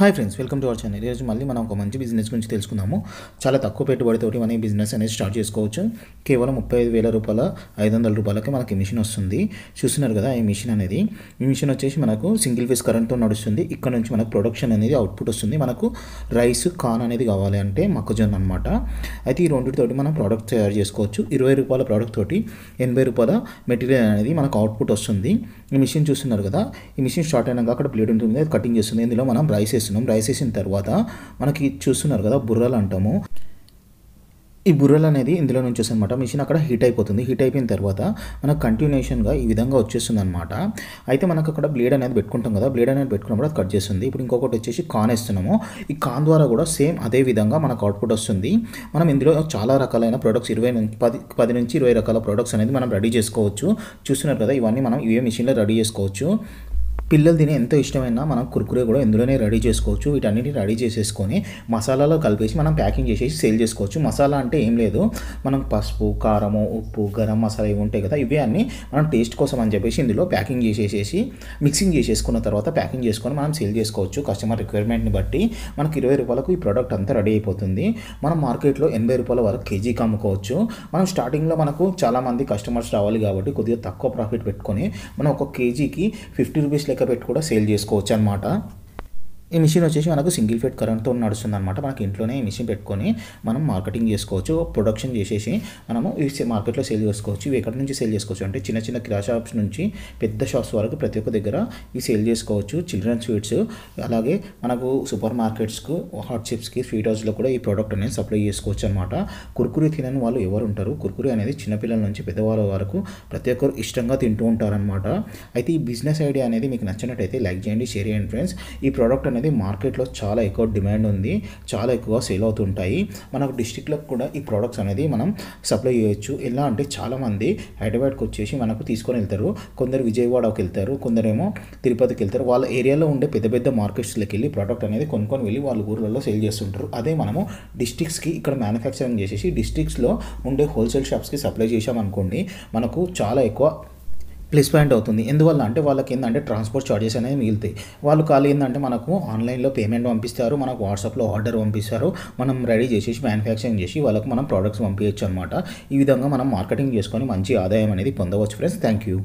hi friends welcome to our channel ఈరోజు మళ్ళీ మనం ఒక మంచి బిజినెస్ గురించి తెలుసుకుందాము చాలా తక్కువ పెట్టుబడితోటి మనం బిజినెస్ అనేది స్టార్ట్ చేసుకోవచ్చు కేవలం ముప్పై ఐదు వేల రూపాయల ఐదు వందల రూపాయలకి మనకి మిషన్ వస్తుంది చూస్తున్నారు కదా ఈ మిషన్ అనేది ఈ మిషన్ వచ్చేసి మనకు సింగిల్ ఫేస్ కరెంట్తో నడుస్తుంది ఇక్కడ నుంచి మనకు ప్రొడక్షన్ అనేది అవుట్పుట్ వస్తుంది మనకు రైస్ కాన్ అనేది కావాలి అంటే మొక్కజొన్న అనమాట అయితే ఈ రెండుతోటి మనం ప్రోడక్ట్ తయారు చేసుకోవచ్చు ఇరవై రూపాయల ప్రోడక్ట్ తోటి ఎనభై రూపాయల మెటీరియల్ అనేది మనకు అవుట్పుట్ వస్తుంది ఈ మిషన్ చూస్తున్నారు కదా ఈ మిషన్ స్టార్ట్ అయినాక అక్కడ ప్లేట్ ఉంటుంది కటింగ్ చేస్తుంది ఇందులో మనం రైస్ వేస్తున్నాం రైస్ వేసిన తర్వాత మనకి చూస్తున్నారు కదా బుర్రలు అంటాము ఈ బుర్రలు అనేది ఇందులో నుంచి వస్తుంది మిషన్ అక్కడ హీట్ అయిపోతుంది హీట్ అయిపోయిన తర్వాత మనకు కంటిన్యూషన్గా ఈ విధంగా వచ్చేస్తుంది అనమాట అయితే మనకు అక్కడ బ్లేడ్ అనేది పెట్టుకుంటాం కదా బ్లేడ్ అనేది పెట్టుకున్నప్పుడు అది కట్ చేస్తుంది ఇప్పుడు ఇంకొకటి వచ్చేసి కాన్ వేస్తున్నాము ఈ కాన్ ద్వారా కూడా సేమ్ అదే విధంగా మనకు అవుట్పుట్ వస్తుంది మనం ఇందులో చాలా రకాలైన ప్రొడక్ట్స్ ఇరవై నుంచి పది పది నుంచి ఇరవై రకాల ప్రొడక్ట్స్ అనేది మనం రెడీ చేసుకోవచ్చు చూస్తున్నారు కదా ఇవన్నీ మనం ఇవే మిషన్లో రెడీ చేసుకోవచ్చు పిల్లలు తినే ఎంతో ఇష్టమైన మనం కుర్కురే కూడా ఇందులోనే రెడీ చేసుకోవచ్చు వీటన్నిటిని రెడీ చేసేసుకొని మసాలాలో కలిపేసి మనం ప్యాకింగ్ చేసేసి సేల్ చేసుకోవచ్చు మసాలా అంటే ఏం లేదు మనం పసుపు కారము ఉప్పు గరం మసాలా ఇవి ఉంటాయి కదా ఇవి అన్నీ మనం టేస్ట్ కోసం అని చెప్పేసి ఇందులో ప్యాకింగ్ చేసేసేసి మిక్సింగ్ చేసేసుకున్న తర్వాత ప్యాకింగ్ చేసుకొని మనం సేల్ చేసుకోవచ్చు కస్టమర్ రిక్వైర్మెంట్ని బట్టి మనకి ఇరవై రూపాయలకు ఈ ప్రోడక్ట్ అంతా రెడీ అయిపోతుంది మనం మార్కెట్లో ఎనభై రూపాయల వరకు కేజీకి అమ్ముకోవచ్చు మనం స్టార్టింగ్లో మనకు చాలామంది కస్టమర్స్ రావాలి కాబట్టి కొద్దిగా తక్కువ ప్రాఫిట్ పెట్టుకొని మనం ఒక కేజీకి ఫిఫ్టీ రూపీస్ లెక్క పెట్ కూడా సేల్ చేస్కోవచ్చు అన్నమాట ఈ మిషన్ వచ్చేసి మనకు సింగిల్ ఫీట్ కరెంట్తో నడుస్తుంది అనమాట మనకి ఇంట్లోనే ఈ మిషన్ పెట్టుకొని మనం మార్కెటింగ్ చేసుకోవచ్చు ప్రొడక్షన్ చేసేసి మనము ఈ మార్కెట్లో సేల్ చేసుకోవచ్చు ఇవి ఎక్కడి నుంచి సేల్ చేసుకోవచ్చు అంటే చిన్న చిన్న కిరా షాప్స్ నుంచి పెద్ద షాప్స్ వరకు ప్రతి ఒక్క దగ్గర ఈ సేల్ చేసుకోవచ్చు చిల్డ్రన్ స్వీట్స్ అలాగే మనకు సూపర్ మార్కెట్స్కు హాట్ చిప్స్కి స్వీట్ హౌస్లో కూడా ఈ ప్రోడక్ట్ అనేది సప్లై చేసుకోవచ్చు అనమాట కుర్కురి తినని వాళ్ళు ఎవరు ఉంటారు కుర్కురి అనేది చిన్నపిల్లల నుంచి పెద్దవాళ్ళ వరకు ప్రతి ఒక్కరు ఇష్టంగా తింటూ ఉంటారనమాట అయితే ఈ బిజినెస్ ఐడియా అనేది మీకు నచ్చినట్టయితే లైక్ చేయండి షేర్ చేయండి ఫ్రెండ్స్ ఈ ప్రోడక్ట్ అనేది అనేది మార్కెట్లో చాలా ఎక్కువ డిమాండ్ ఉంది చాలా ఎక్కువ సేల్ అవుతుంటాయి మనకు డిస్టిక్లకు కూడా ఈ ప్రోడక్ట్స్ అనేది మనం సప్లై చేయొచ్చు ఎలా అంటే చాలామంది హైదరాబాద్కి వచ్చేసి మనకు తీసుకొని వెళ్తారు కొందరు విజయవాడకి వెళ్తారు కొందరేమో తిరుపతికి వెళ్తారు వాళ్ళ ఏరియాలో ఉండే పెద్ద పెద్ద మార్కెట్స్లోకి వెళ్ళి ప్రోడక్ట్ అనేది కొనుక్కొని వెళ్ళి వాళ్ళ ఊర్లలో సేల్ చేస్తుంటారు అదే మనము డిస్టిక్స్కి ఇక్కడ మ్యానుఫ్యాక్చరింగ్ చేసేసి డిస్టిక్స్లో ఉండే హోల్సేల్ షాప్స్కి సప్లై చేసామనుకోండి మనకు చాలా ఎక్కువ ప్లస్ పాయింట్ అవుతుంది ఎందువల్ల అంటే వాళ్ళకి ఏంటంటే ట్రాన్స్పోర్ట్ ఛార్జెస్ అనేవి మిగులుతాయి వాళ్ళు ఖాళీ ఏంటంటే మనకు ఆన్లైన్లో పేమెంట్ పంపిస్తారు మనకు వాట్సాప్లో ఆర్డర్ పంపిస్తారు మనం రెడీ చేసేసి మ్యానుఫ్యాక్చరింగ్ చేసి వాళ్ళకు మనం ప్రోడక్ట్స్ పంపించచ్చు అనమాట ఈ విధంగా మనం మార్కెటింగ్ చేసుకొని మంచి ఆదాయం అనేది పొందవచ్చు ఫ్రెండ్స్ థ్యాంక్ యూ